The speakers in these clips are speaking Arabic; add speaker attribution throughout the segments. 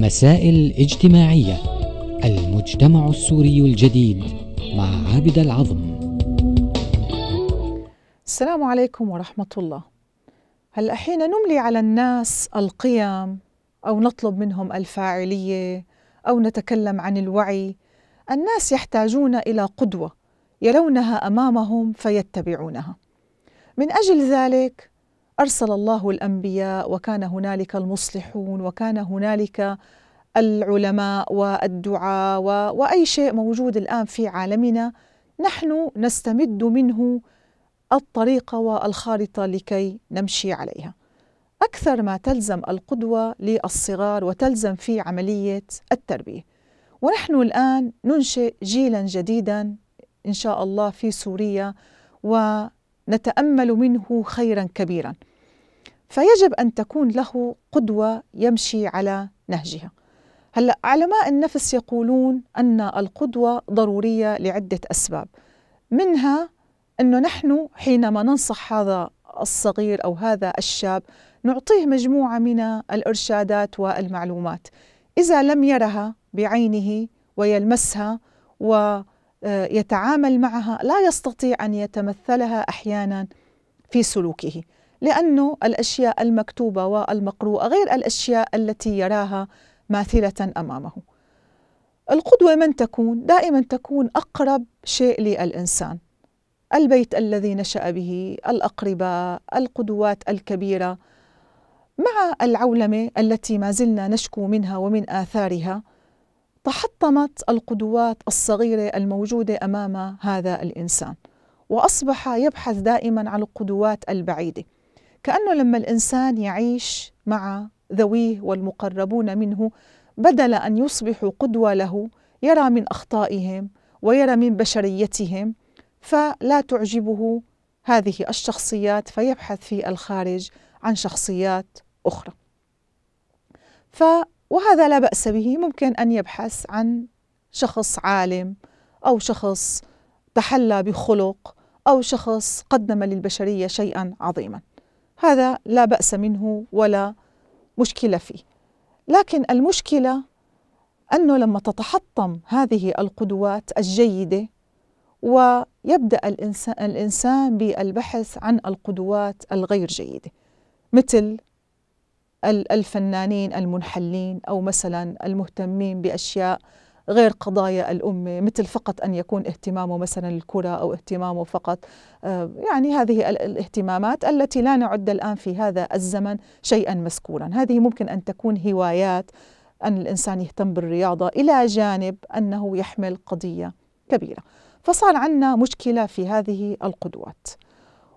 Speaker 1: مسائل اجتماعية المجتمع السوري الجديد مع عابد العظم السلام عليكم ورحمة الله هلا حين نملي على الناس القيم أو نطلب منهم الفاعلية أو نتكلم عن الوعي الناس يحتاجون إلى قدوة يرونها أمامهم فيتبعونها من أجل ذلك ارسل الله الانبياء وكان هنالك المصلحون وكان هنالك العلماء والدعاء واي شيء موجود الان في عالمنا نحن نستمد منه الطريقه والخارطه لكي نمشي عليها اكثر ما تلزم القدوه للصغار وتلزم في عمليه التربيه ونحن الان ننشئ جيلا جديدا ان شاء الله في سوريا ونتامل منه خيرا كبيرا فيجب أن تكون له قدوة يمشي على نهجها هلا علماء النفس يقولون أن القدوة ضرورية لعدة أسباب منها أنه نحن حينما ننصح هذا الصغير أو هذا الشاب نعطيه مجموعة من الإرشادات والمعلومات إذا لم يرها بعينه ويلمسها ويتعامل معها لا يستطيع أن يتمثلها أحيانا في سلوكه لأنه الأشياء المكتوبة والمقروءة غير الأشياء التي يراها ماثلة أمامه القدوة من تكون؟ دائما تكون أقرب شيء للإنسان البيت الذي نشأ به الأقرباء القدوات الكبيرة مع العولمة التي ما زلنا نشكو منها ومن آثارها تحطمت القدوات الصغيرة الموجودة أمام هذا الإنسان وأصبح يبحث دائما عن القدوات البعيدة كأنه لما الإنسان يعيش مع ذويه والمقربون منه بدل أن يصبحوا قدوة له يرى من أخطائهم ويرى من بشريتهم فلا تعجبه هذه الشخصيات فيبحث في الخارج عن شخصيات أخرى ف وهذا لا بأس به ممكن أن يبحث عن شخص عالم أو شخص تحلى بخلق أو شخص قدم للبشرية شيئا عظيما هذا لا بأس منه ولا مشكلة فيه لكن المشكلة أنه لما تتحطم هذه القدوات الجيدة ويبدأ الإنسان, الإنسان بالبحث عن القدوات الغير جيدة مثل الفنانين المنحلين أو مثلا المهتمين بأشياء غير قضايا الأمة مثل فقط أن يكون اهتمامه مثلا الكرة أو اهتمامه فقط آه، يعني هذه الاهتمامات التي لا نعد الآن في هذا الزمن شيئا مذكورا هذه ممكن أن تكون هوايات أن الإنسان يهتم بالرياضة إلى جانب أنه يحمل قضية كبيرة فصار عندنا مشكلة في هذه القدوات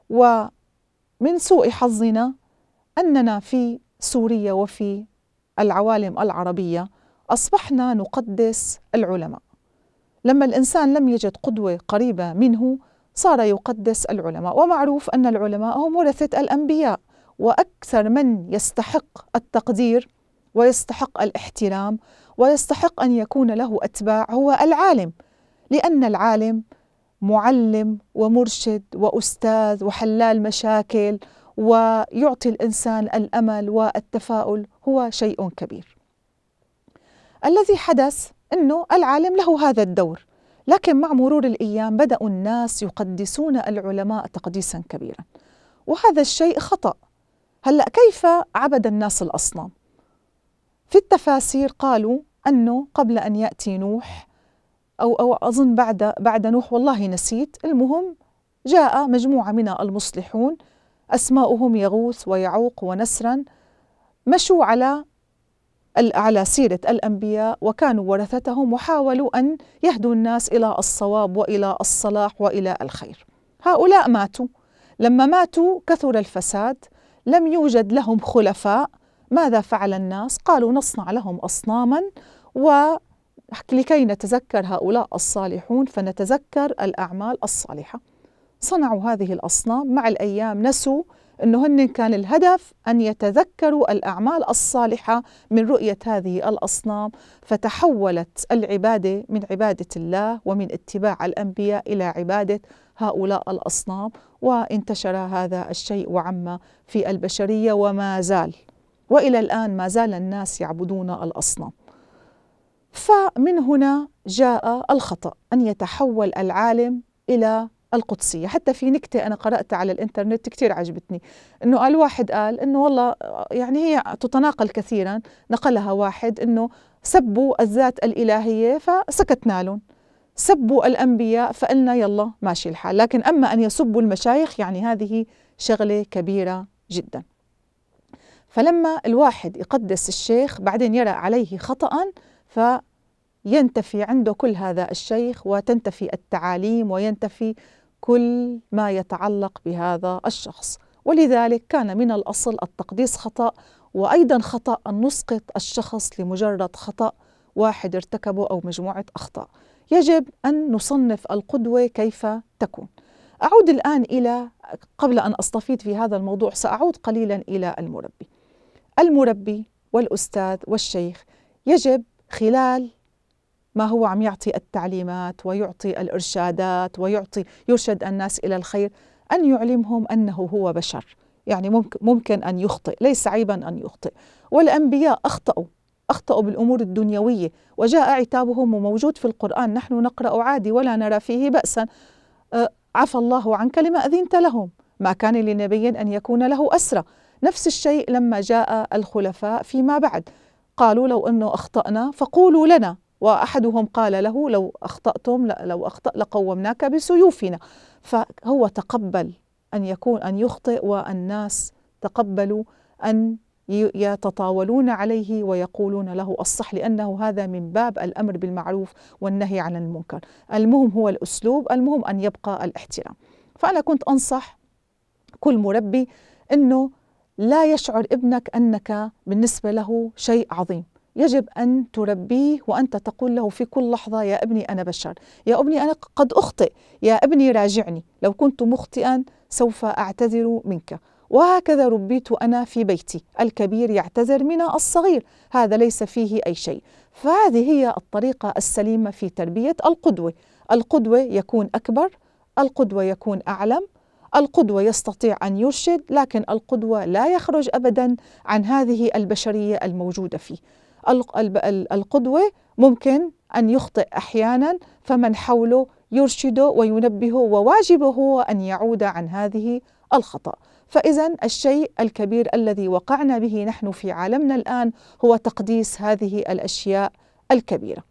Speaker 1: ومن سوء حظنا أننا في سوريا وفي العوالم العربية أصبحنا نقدس العلماء لما الإنسان لم يجد قدوة قريبة منه صار يقدس العلماء ومعروف أن العلماء هم ورثة الأنبياء وأكثر من يستحق التقدير ويستحق الاحترام ويستحق أن يكون له أتباع هو العالم لأن العالم معلم ومرشد واستاذ وحلال مشاكل ويعطي الانسان الامل والتفاؤل هو شيء كبير الذي حدث أنه العالم له هذا الدور لكن مع مرور الأيام بدأوا الناس يقدسون العلماء تقديسا كبيرا وهذا الشيء خطأ هلأ كيف عبد الناس الأصنام؟ في التفاسير قالوا أنه قبل أن يأتي نوح أو, أو أظن بعد, بعد نوح والله نسيت المهم جاء مجموعة من المصلحون أسماؤهم يغوث ويعوق ونسرا مشوا على على سيرة الأنبياء وكانوا ورثتهم وحاولوا أن يهدوا الناس إلى الصواب وإلى الصلاح وإلى الخير هؤلاء ماتوا لما ماتوا كثر الفساد لم يوجد لهم خلفاء ماذا فعل الناس؟ قالوا نصنع لهم أصناما و لكي نتذكر هؤلاء الصالحون فنتذكر الأعمال الصالحة صنعوا هذه الأصنام مع الأيام نسوا أنه هن كان الهدف أن يتذكروا الأعمال الصالحة من رؤية هذه الأصنام فتحولت العبادة من عبادة الله ومن اتباع الأنبياء إلى عبادة هؤلاء الأصنام وانتشر هذا الشيء وعم في البشرية وما زال وإلى الآن ما زال الناس يعبدون الأصنام فمن هنا جاء الخطأ أن يتحول العالم إلى القدسية حتى في نكتة أنا قرأتها على الإنترنت كثير عجبتني أنه قال واحد قال أنه والله يعني هي تتناقل كثيرا نقلها واحد أنه سبوا الذات الإلهية فسكتنا لهم سبوا الأنبياء فقلنا يلا ماشي الحال لكن أما أن يسبوا المشايخ يعني هذه شغلة كبيرة جدا فلما الواحد يقدس الشيخ بعدين يرى عليه خطأ ف ينتفي عنده كل هذا الشيخ وتنتفي التعاليم وينتفي كل ما يتعلق بهذا الشخص ولذلك كان من الأصل التقديس خطأ وأيضا خطأ أن نسقط الشخص لمجرد خطأ واحد ارتكبه أو مجموعة أخطاء يجب أن نصنف القدوة كيف تكون أعود الآن إلى قبل أن أستفيض في هذا الموضوع سأعود قليلا إلى المربي المربي والأستاذ والشيخ يجب خلال ما هو عم يعطي التعليمات ويعطي الارشادات ويعطي يرشد الناس الى الخير ان يعلمهم انه هو بشر يعني ممكن ممكن ان يخطئ ليس عيبا ان يخطئ والانبياء اخطاوا اخطاوا بالامور الدنيويه وجاء عتابهم وموجود في القران نحن نقرا عادي ولا نرى فيه باسا أه، عفى الله عنك لما اذنت لهم ما كان لنبي ان يكون له اسرى نفس الشيء لما جاء الخلفاء فيما بعد قالوا لو انه اخطانا فقولوا لنا وأحدهم قال له لو أخطأتم لو أخطأ لقومناك بسيوفنا فهو تقبل أن يكون أن يخطئ والناس تقبلوا أن يتطاولون عليه ويقولون له الصح لأنه هذا من باب الأمر بالمعروف والنهي عن المنكر المهم هو الأسلوب المهم أن يبقى الاحترام فأنا كنت أنصح كل مربي أنه لا يشعر ابنك أنك بالنسبة له شيء عظيم يجب أن تربيه وأنت تقول له في كل لحظة يا ابني أنا بشر يا ابني أنا قد أخطئ يا ابني راجعني لو كنت مخطئا سوف أعتذر منك وهكذا ربيت أنا في بيتي الكبير يعتذر من الصغير هذا ليس فيه أي شيء فهذه هي الطريقة السليمة في تربية القدوة القدوة يكون أكبر القدوة يكون أعلم القدوة يستطيع أن يرشد لكن القدوة لا يخرج أبدا عن هذه البشرية الموجودة فيه القدوة ممكن أن يخطئ أحيانا فمن حوله يرشده وينبهه وواجبه هو أن يعود عن هذه الخطأ فإذا الشيء الكبير الذي وقعنا به نحن في عالمنا الآن هو تقديس هذه الأشياء الكبيرة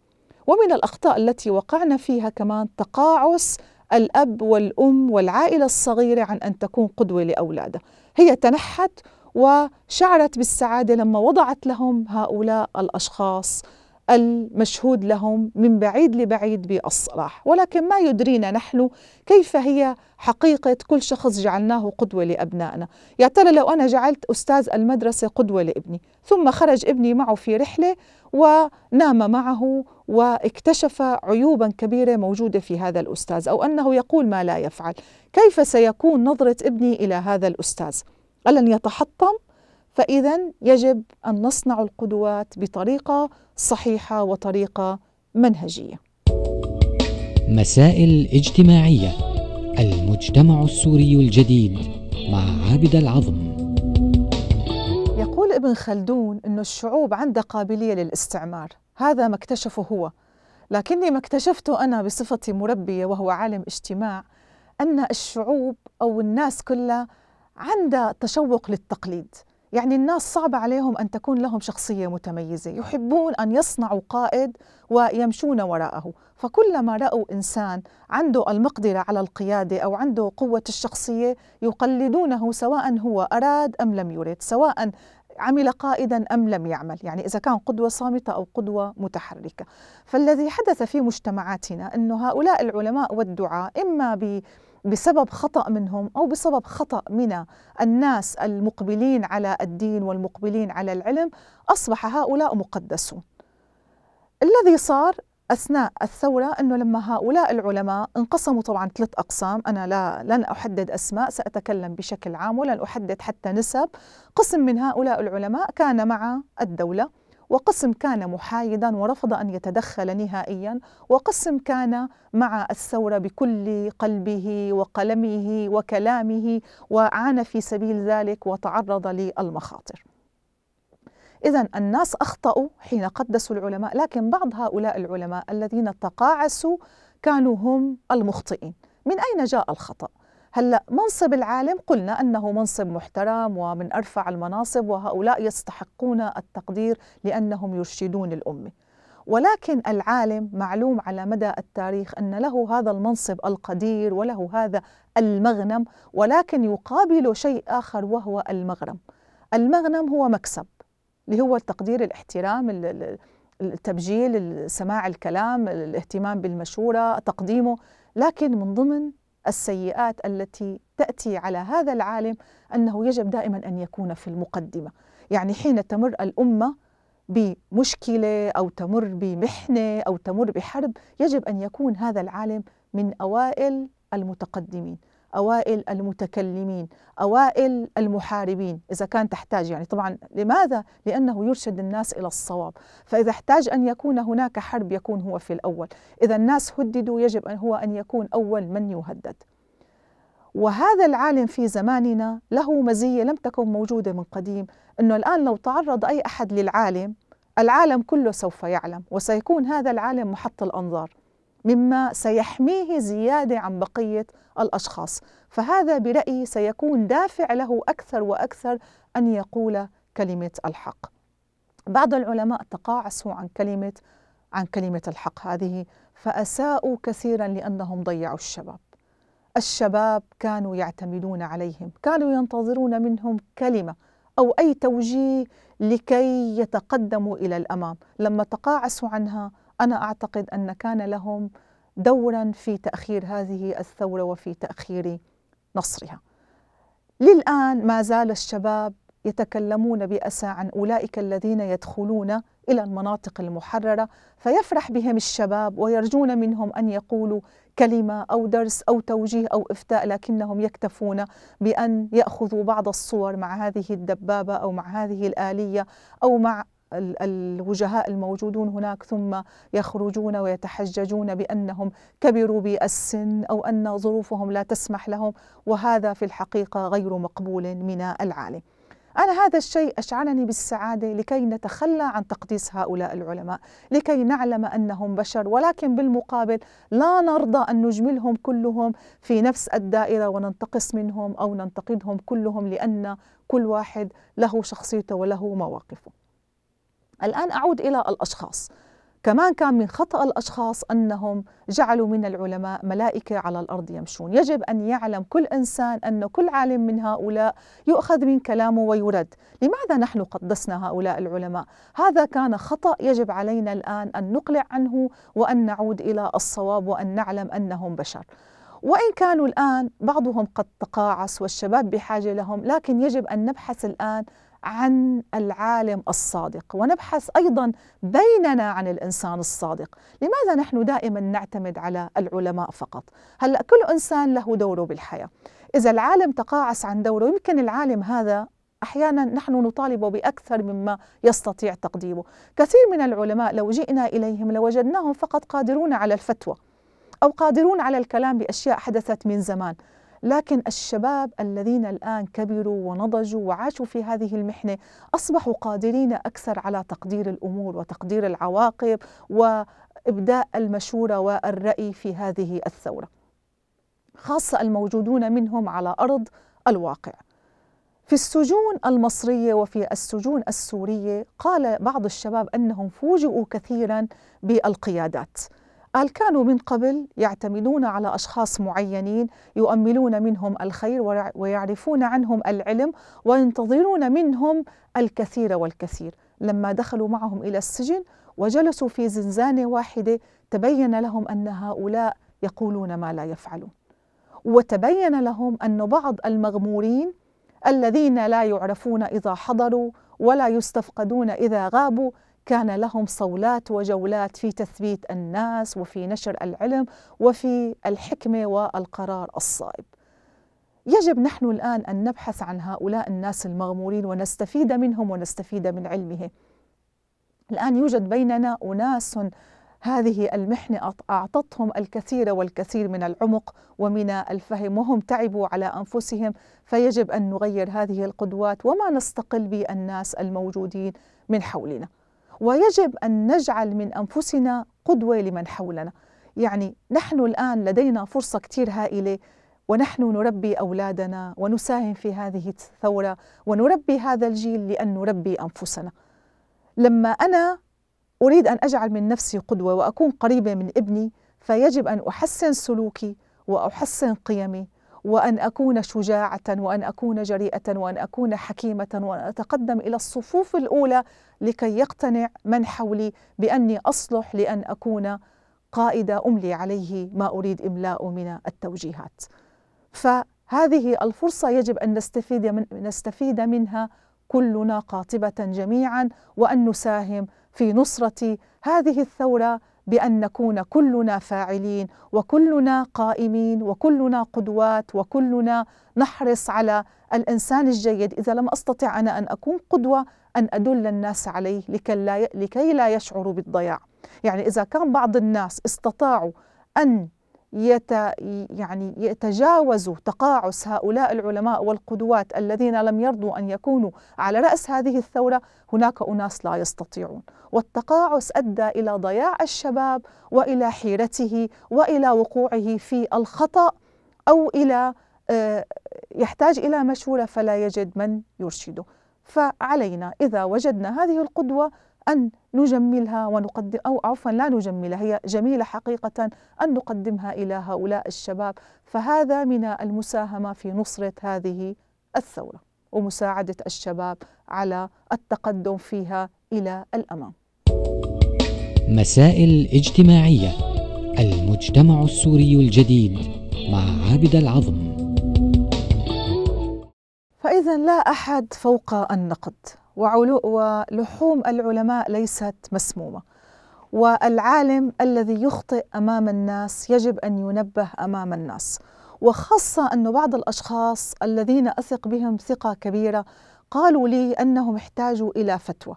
Speaker 1: ومن الأخطاء التي وقعنا فيها كمان تقاعس الأب والأم والعائلة الصغيرة عن أن تكون قدوة لأولادها هي تنحت وشعرت بالسعادة لما وضعت لهم هؤلاء الأشخاص المشهود لهم من بعيد لبعيد بالصلاح ولكن ما يدرينا نحن كيف هي حقيقة كل شخص جعلناه قدوة لأبنائنا يا ترى لو أنا جعلت أستاذ المدرسة قدوة لابني ثم خرج ابني معه في رحلة ونام معه واكتشف عيوبا كبيرة موجودة في هذا الأستاذ أو أنه يقول ما لا يفعل كيف سيكون نظرة ابني إلى هذا الأستاذ؟ ألن يتحطم فإذا يجب أن نصنع القدوات بطريقة صحيحة وطريقة منهجية مسائل اجتماعية المجتمع السوري الجديد مع عابد العظم يقول ابن خلدون أن الشعوب عندها قابلية للاستعمار هذا ما اكتشفه هو لكني ما اكتشفته أنا بصفتي مربية وهو عالم اجتماع أن الشعوب أو الناس كلها عنده تشوق للتقليد يعني الناس صعب عليهم أن تكون لهم شخصية متميزة يحبون أن يصنعوا قائد ويمشون وراءه فكلما رأوا إنسان عنده المقدرة على القيادة أو عنده قوة الشخصية يقلدونه سواء هو أراد أم لم يرد سواء عمل قائدا أم لم يعمل يعني إذا كان قدوة صامتة أو قدوة متحركة فالذي حدث في مجتمعاتنا أن هؤلاء العلماء والدعاء إما ب بسبب خطأ منهم أو بسبب خطأ من الناس المقبلين على الدين والمقبلين على العلم أصبح هؤلاء مقدسون الذي صار أثناء الثورة أنه لما هؤلاء العلماء انقسموا طبعا ثلاث أقسام أنا لا لن أحدد أسماء سأتكلم بشكل عام ولن أحدد حتى نسب قسم من هؤلاء العلماء كان مع الدولة وقسم كان محايدا ورفض أن يتدخل نهائيا وقسم كان مع الثورة بكل قلبه وقلمه وكلامه وعانى في سبيل ذلك وتعرض للمخاطر إذا الناس أخطأوا حين قدسوا العلماء لكن بعض هؤلاء العلماء الذين تقاعسوا كانوا هم المخطئين من أين جاء الخطأ؟ هلا منصب العالم قلنا انه منصب محترم ومن ارفع المناصب وهؤلاء يستحقون التقدير لانهم يرشدون الامه ولكن العالم معلوم على مدى التاريخ ان له هذا المنصب القدير وله هذا المغنم ولكن يقابل شيء اخر وهو المغرم المغنم هو مكسب اللي هو التقدير الاحترام التبجيل سماع الكلام الاهتمام بالمشوره تقديمه لكن من ضمن السيئات التي تاتي على هذا العالم انه يجب دائما ان يكون في المقدمه، يعني حين تمر الامه بمشكله او تمر بمحنه او تمر بحرب يجب ان يكون هذا العالم من اوائل المتقدمين. أوائل المتكلمين أوائل المحاربين إذا كان تحتاج يعني طبعا لماذا؟ لأنه يرشد الناس إلى الصواب فإذا احتاج أن يكون هناك حرب يكون هو في الأول إذا الناس هددوا يجب أن هو أن يكون أول من يهدد وهذا العالم في زماننا له مزية لم تكن موجودة من قديم أنه الآن لو تعرض أي أحد للعالم العالم كله سوف يعلم وسيكون هذا العالم محط الأنظار مما سيحميه زيادة عن بقية الأشخاص فهذا برأيي سيكون دافع له أكثر وأكثر أن يقول كلمة الحق بعض العلماء تقاعسوا عن كلمة عن كلمة الحق هذه فأساءوا كثيرا لأنهم ضيعوا الشباب الشباب كانوا يعتمدون عليهم كانوا ينتظرون منهم كلمة أو أي توجيه لكي يتقدموا إلى الأمام لما تقاعسوا عنها أنا أعتقد أن كان لهم دورا في تاخير هذه الثوره وفي تاخير نصرها. للان ما زال الشباب يتكلمون باسى عن اولئك الذين يدخلون الى المناطق المحرره فيفرح بهم الشباب ويرجون منهم ان يقولوا كلمه او درس او توجيه او افتاء لكنهم يكتفون بان ياخذوا بعض الصور مع هذه الدبابه او مع هذه الاليه او مع الوجهاء الموجودون هناك ثم يخرجون ويتحججون بانهم كبروا بالسن او ان ظروفهم لا تسمح لهم وهذا في الحقيقه غير مقبول من العالم. أنا هذا الشيء اشعلني بالسعادة لكي نتخلى عن تقديس هؤلاء العلماء لكي نعلم أنهم بشر ولكن بالمقابل لا نرضى أن نجملهم كلهم في نفس الدائرة وننتقص منهم أو ننتقدهم كلهم لأن كل واحد له شخصيته وله مواقفه الآن أعود إلى الأشخاص كمان كان من خطأ الأشخاص أنهم جعلوا من العلماء ملائكة على الأرض يمشون يجب أن يعلم كل إنسان أن كل عالم من هؤلاء يؤخذ من كلامه ويرد لماذا نحن قدسنا هؤلاء العلماء؟ هذا كان خطأ يجب علينا الآن أن نقلع عنه وأن نعود إلى الصواب وأن نعلم أنهم بشر وإن كانوا الآن بعضهم قد تقاعس والشباب بحاجة لهم لكن يجب أن نبحث الآن عن العالم الصادق ونبحث ايضا بيننا عن الانسان الصادق، لماذا نحن دائما نعتمد على العلماء فقط؟ هلا كل انسان له دوره بالحياه، اذا العالم تقاعس عن دوره يمكن العالم هذا احيانا نحن نطالب باكثر مما يستطيع تقديمه، كثير من العلماء لو جئنا اليهم لوجدناهم فقط قادرون على الفتوى او قادرون على الكلام باشياء حدثت من زمان، لكن الشباب الذين الآن كبروا ونضجوا وعاشوا في هذه المحنة أصبحوا قادرين أكثر على تقدير الأمور وتقدير العواقب وإبداء المشورة والرأي في هذه الثورة خاصة الموجودون منهم على أرض الواقع في السجون المصرية وفي السجون السورية قال بعض الشباب أنهم فوجئوا كثيرا بالقيادات قال كانوا من قبل يعتمدون على أشخاص معينين يؤملون منهم الخير ويعرفون عنهم العلم وينتظرون منهم الكثير والكثير لما دخلوا معهم إلى السجن وجلسوا في زنزانة واحدة تبين لهم أن هؤلاء يقولون ما لا يفعلون وتبين لهم أن بعض المغمورين الذين لا يعرفون إذا حضروا ولا يستفقدون إذا غابوا كان لهم صولات وجولات في تثبيت الناس وفي نشر العلم وفي الحكمه والقرار الصائب. يجب نحن الان ان نبحث عن هؤلاء الناس المغمورين ونستفيد منهم ونستفيد من علمهم. الان يوجد بيننا اناس هذه المحنة أعطتهم الكثير والكثير من العمق ومن الفهم وهم تعبوا على أنفسهم فيجب أن نغير هذه القدوات وما نستقل بالناس الموجودين من حولنا ويجب أن نجعل من أنفسنا قدوة لمن حولنا يعني نحن الآن لدينا فرصة كثير هائلة ونحن نربي أولادنا ونساهم في هذه الثورة ونربي هذا الجيل لأن نربي أنفسنا لما أنا أريد أن أجعل من نفسي قدوة وأكون قريبة من ابني فيجب أن أحسن سلوكي وأحسن قيمي وأن أكون شجاعة وأن أكون جريئة وأن أكون حكيمة وأن أتقدم إلى الصفوف الأولى لكي يقتنع من حولي بأني أصلح لأن أكون قائدة أملي عليه ما أريد إملاءه من التوجيهات فهذه الفرصة يجب أن نستفيد, من نستفيد منها كلنا قاطبة جميعا وأن نساهم في نصرة هذه الثورة بان نكون كلنا فاعلين وكلنا قائمين وكلنا قدوات وكلنا نحرص على الانسان الجيد اذا لم استطع انا ان اكون قدوه ان ادل الناس عليه لكي لا لكي لا يشعروا بالضياع يعني اذا كان بعض الناس استطاعوا ان يت يعني يتجاوزوا تقاعس هؤلاء العلماء والقدوات الذين لم يرضوا ان يكونوا على راس هذه الثوره هناك اناس لا يستطيعون والتقاعس أدى إلى ضياع الشباب وإلى حيرته وإلى وقوعه في الخطأ أو إلى آه، يحتاج إلى مشورة فلا يجد من يرشده فعلينا إذا وجدنا هذه القدوة أن نجملها ونقدم أو عفوا لا نجملها هي جميلة حقيقة أن نقدمها إلى هؤلاء الشباب فهذا من المساهمة في نصرة هذه الثورة ومساعدة الشباب على التقدم فيها إلى الأمام مسائل اجتماعية المجتمع السوري الجديد مع عابد العظم فإذا لا أحد فوق النقد وعلو ولحوم العلماء ليست مسمومة والعالم الذي يخطئ أمام الناس يجب أن ينبه أمام الناس وخاصة أن بعض الأشخاص الذين أثق بهم ثقة كبيرة قالوا لي أنهم احتاجوا إلى فتوى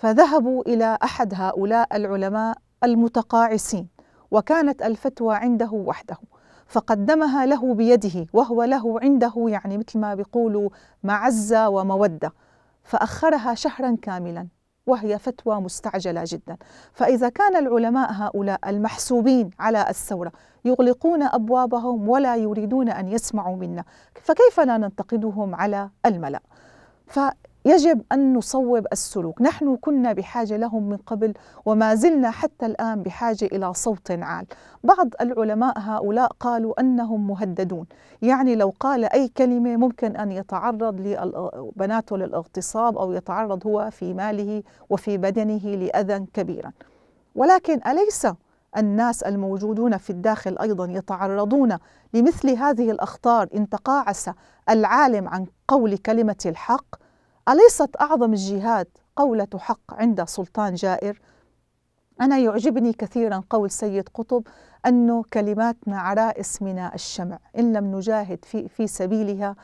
Speaker 1: فذهبوا إلى أحد هؤلاء العلماء المتقاعسين وكانت الفتوى عنده وحده فقدمها له بيده وهو له عنده يعني مثل ما بيقولوا معزة ومودة فأخرها شهرا كاملا وهي فتوى مستعجلة جدا فإذا كان العلماء هؤلاء المحسوبين على الثورة يغلقون أبوابهم ولا يريدون أن يسمعوا منا فكيف لا ننتقدهم على الملأ ف يجب أن نصوب السلوك نحن كنا بحاجة لهم من قبل وما زلنا حتى الآن بحاجة إلى صوت عال بعض العلماء هؤلاء قالوا أنهم مهددون يعني لو قال أي كلمة ممكن أن يتعرض بناته للاغتصاب أو يتعرض هو في ماله وفي بدنه لأذى كبيرا ولكن أليس الناس الموجودون في الداخل ايضا يتعرضون لمثل هذه الاخطار ان تقاعس العالم عن قول كلمه الحق أليست أعظم الجهاد قولة حق عند سلطان جائر أنا يعجبني كثيرا قول سيد قطب أنه كلماتنا عرائس من الشمع إن لم نجاهد في, في سبيلها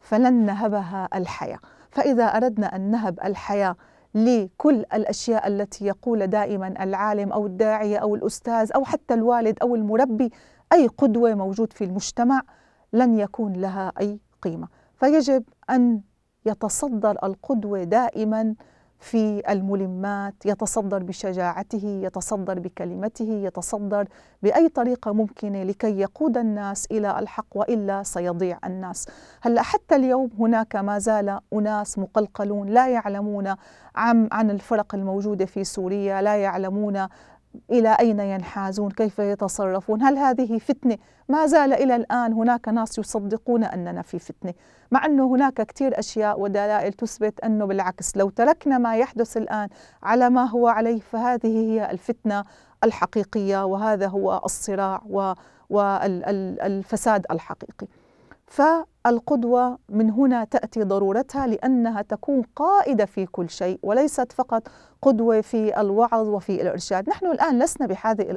Speaker 1: فلن نهبها الحياة فإذا أردنا أن نهب الحياة لكل الأشياء التي يقول دائما العالم أو الداعية أو الأستاذ أو حتى الوالد أو المربي أي قدوة موجود في المجتمع لن يكون لها أي قيمة فيجب أن يتصدر القدوة دائما في الملمات يتصدر بشجاعته يتصدر بكلمته يتصدر باي طريقه ممكنه لكي يقود الناس الى الحق والا سيضيع الناس هلا حتى اليوم هناك ما زال اناس مقلقلون لا يعلمون عن عن الفرق الموجوده في سوريا لا يعلمون إلى أين ينحازون كيف يتصرفون هل هذه فتنة ما زال إلى الآن هناك ناس يصدقون أننا في فتنة مع أنه هناك كثير أشياء ودلائل تثبت أنه بالعكس لو تركنا ما يحدث الآن على ما هو عليه فهذه هي الفتنة الحقيقية وهذا هو الصراع والفساد الحقيقي فالقدوة من هنا تأتي ضرورتها لأنها تكون قائدة في كل شيء وليست فقط قدوة في الوعظ وفي الإرشاد نحن الآن لسنا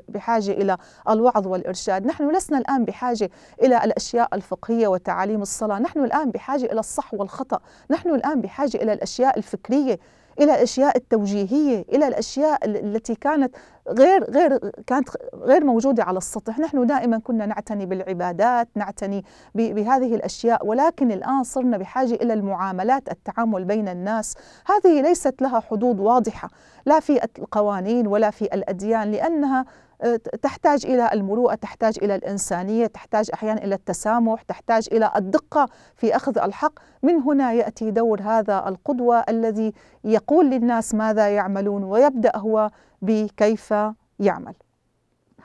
Speaker 1: بحاجة إلى الوعظ والإرشاد نحن لسنا الآن بحاجة إلى الأشياء الفقهية وتعاليم الصلاة نحن الآن بحاجة إلى الصح والخطأ نحن الآن بحاجة إلى الأشياء الفكرية الى الاشياء التوجيهيه الى الاشياء التي كانت غير غير كانت غير موجوده على السطح، نحن دائما كنا نعتني بالعبادات، نعتني بهذه الاشياء ولكن الان صرنا بحاجه الى المعاملات، التعامل بين الناس، هذه ليست لها حدود واضحه لا في القوانين ولا في الاديان لانها آه، تحتاج الى المروءه، تحتاج الى الانسانيه، تحتاج احيانا الى التسامح، تحتاج الى الدقه في اخذ الحق، من هنا ياتي دور هذا القدوه الذي يقول للناس ماذا يعملون ويبدا هو بكيف يعمل.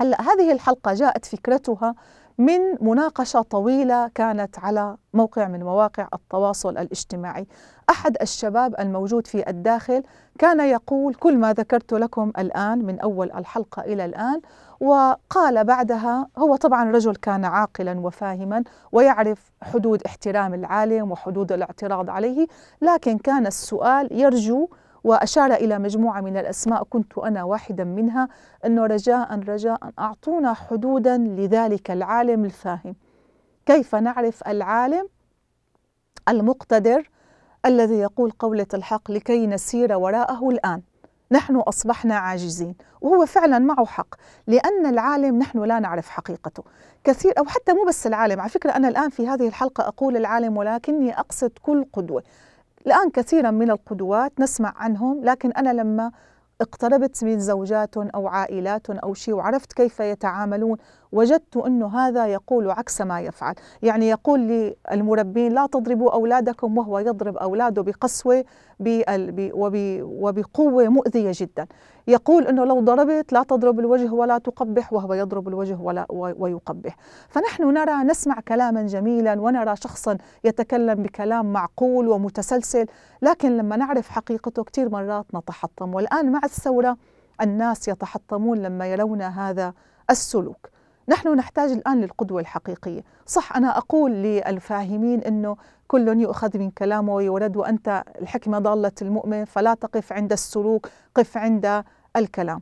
Speaker 1: هلا هذه الحلقه جاءت فكرتها من مناقشه طويله كانت على موقع من مواقع التواصل الاجتماعي احد الشباب الموجود في الداخل كان يقول كل ما ذكرت لكم الان من اول الحلقه الى الان وقال بعدها هو طبعا رجل كان عاقلا وفاهما ويعرف حدود احترام العالم وحدود الاعتراض عليه لكن كان السؤال يرجو وأشار إلى مجموعة من الأسماء كنت أنا واحدا منها أنه رجاء رجاء أعطونا حدودا لذلك العالم الفاهم كيف نعرف العالم المقتدر الذي يقول قولة الحق لكي نسير وراءه الآن نحن أصبحنا عاجزين وهو فعلا معه حق لأن العالم نحن لا نعرف حقيقته كثير أو حتى مو بس العالم على فكرة أنا الآن في هذه الحلقة أقول العالم ولكني أقصد كل قدوة الآن كثيرا من القدوات نسمع عنهم لكن أنا لما اقتربت من زوجات أو عائلات أو شيء وعرفت كيف يتعاملون وجدت أنه هذا يقول عكس ما يفعل يعني يقول للمربين لا تضربوا أولادكم وهو يضرب أولاده بقسوة وبقوة مؤذية جدا يقول أنه لو ضربت لا تضرب الوجه ولا تقبح وهو يضرب الوجه ولا ويقبح فنحن نرى نسمع كلاما جميلا ونرى شخصا يتكلم بكلام معقول ومتسلسل لكن لما نعرف حقيقته كثير مرات نتحطم والآن مع الثورة الناس يتحطمون لما يرون هذا السلوك نحن نحتاج الآن للقدوة الحقيقية صح أنا أقول للفاهمين أنه كل يؤخذ من كلامه ويولد وأنت الحكمة ضالة المؤمن فلا تقف عند السلوك قف عند الكلام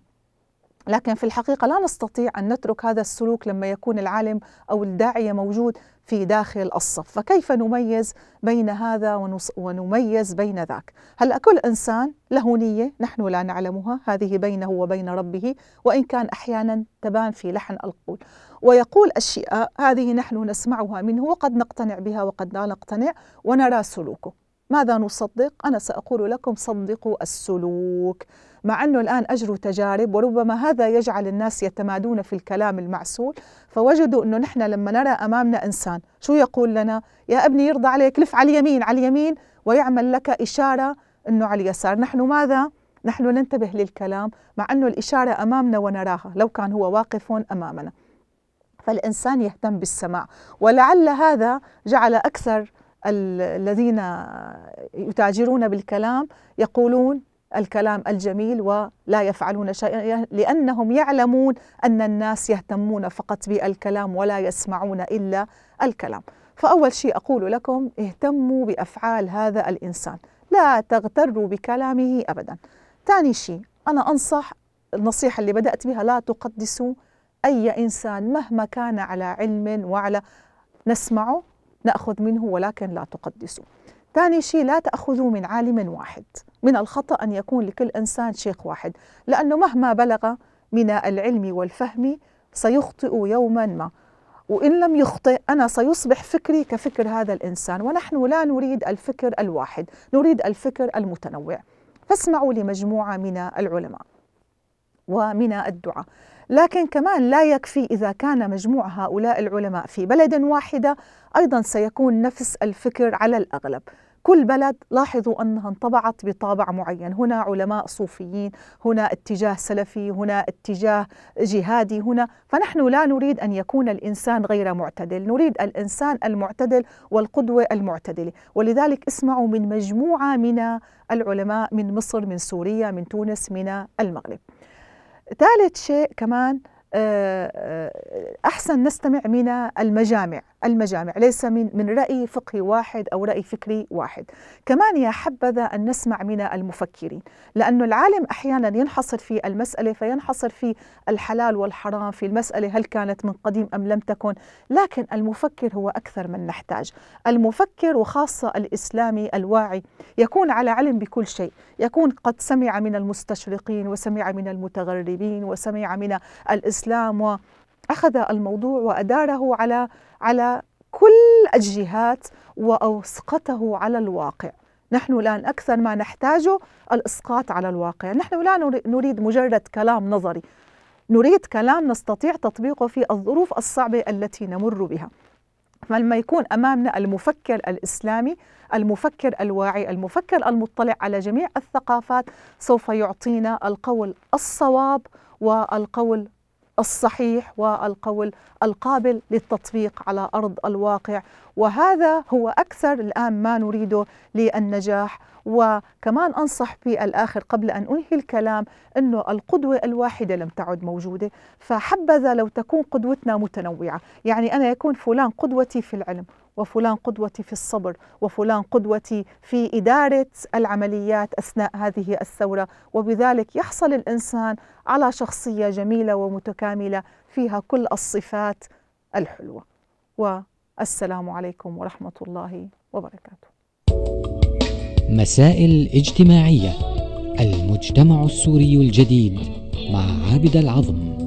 Speaker 1: لكن في الحقيقة لا نستطيع أن نترك هذا السلوك لما يكون العالم أو الداعية موجود في داخل الصف فكيف نميز بين هذا ونص ونميز بين ذاك هل كل إنسان له نية نحن لا نعلمها هذه بينه وبين ربه وإن كان أحيانا تبان في لحن القول ويقول أشياء هذه نحن نسمعها منه وقد نقتنع بها وقد لا نقتنع ونرى سلوكه ماذا نصدق؟ أنا سأقول لكم صدقوا السلوك مع أنه الآن أجروا تجارب وربما هذا يجعل الناس يتمادون في الكلام المعسول فوجدوا أنه نحن لما نرى أمامنا إنسان شو يقول لنا؟ يا ابني يرضى عليك لف على اليمين على اليمين ويعمل لك إشارة أنه على اليسار نحن ماذا؟ نحن ننتبه للكلام مع أنه الإشارة أمامنا ونراها لو كان هو واقف أمامنا فالإنسان يهتم بالسماع ولعل هذا جعل أكثر الذين يتاجرون بالكلام يقولون الكلام الجميل ولا يفعلون شيئا لأنهم يعلمون أن الناس يهتمون فقط بالكلام ولا يسمعون إلا الكلام فأول شيء أقول لكم اهتموا بأفعال هذا الإنسان لا تغتروا بكلامه أبدا ثاني شيء أنا أنصح النصيحة اللي بدأت بها لا تقدسوا أي إنسان مهما كان على علم وعلى نسمعه نأخذ منه ولكن لا تقدسه ثاني شيء لا تأخذوا من عالم واحد من الخطأ أن يكون لكل إنسان شيخ واحد لأنه مهما بلغ من العلم والفهم سيخطئ يوما ما وإن لم يخطئ أنا سيصبح فكري كفكر هذا الإنسان ونحن لا نريد الفكر الواحد نريد الفكر المتنوع فاسمعوا لمجموعة من العلماء ومن الدعاء لكن كمان لا يكفي إذا كان مجموع هؤلاء العلماء في بلد واحدة أيضا سيكون نفس الفكر على الأغلب كل بلد لاحظوا أنها انطبعت بطابع معين هنا علماء صوفيين هنا اتجاه سلفي هنا اتجاه جهادي هنا فنحن لا نريد أن يكون الإنسان غير معتدل نريد الإنسان المعتدل والقدوة المعتدلة ولذلك اسمعوا من مجموعة من العلماء من مصر من سوريا من تونس من المغرب ثالث شيء كمان آه، آه، أحسن نستمع من المجامع المجامع ليس من, من رأي فقهي واحد أو رأي فكري واحد كمان يا حبذا أن نسمع من المفكرين لأن العالم أحيانا ينحصر في المسألة فينحصر في الحلال والحرام في المسألة هل كانت من قديم أم لم تكن لكن المفكر هو أكثر من نحتاج المفكر وخاصة الإسلامي الواعي يكون على علم بكل شيء يكون قد سمع من المستشرقين وسمع من المتغربين وسمع من الإسلام و اخذ الموضوع واداره على على كل الجهات واسقطه على الواقع. نحن الان اكثر ما نحتاجه الاسقاط على الواقع، نحن لا نريد مجرد كلام نظري. نريد كلام نستطيع تطبيقه في الظروف الصعبه التي نمر بها. فلما يكون امامنا المفكر الاسلامي المفكر الواعي المفكر المطلع على جميع الثقافات سوف يعطينا القول الصواب والقول الصحيح والقول القابل للتطبيق على ارض الواقع وهذا هو اكثر الان ما نريده للنجاح وكمان انصح في الاخر قبل ان انهي الكلام انه القدوه الواحده لم تعد موجوده فحبذا لو تكون قدوتنا متنوعه يعني انا يكون فلان قدوتي في العلم وفلان قدوتي في الصبر وفلان قدوتي في إدارة العمليات أثناء هذه الثورة وبذلك يحصل الإنسان على شخصية جميلة ومتكاملة فيها كل الصفات الحلوة والسلام عليكم ورحمة الله وبركاته مسائل اجتماعية المجتمع السوري الجديد مع عابد العظم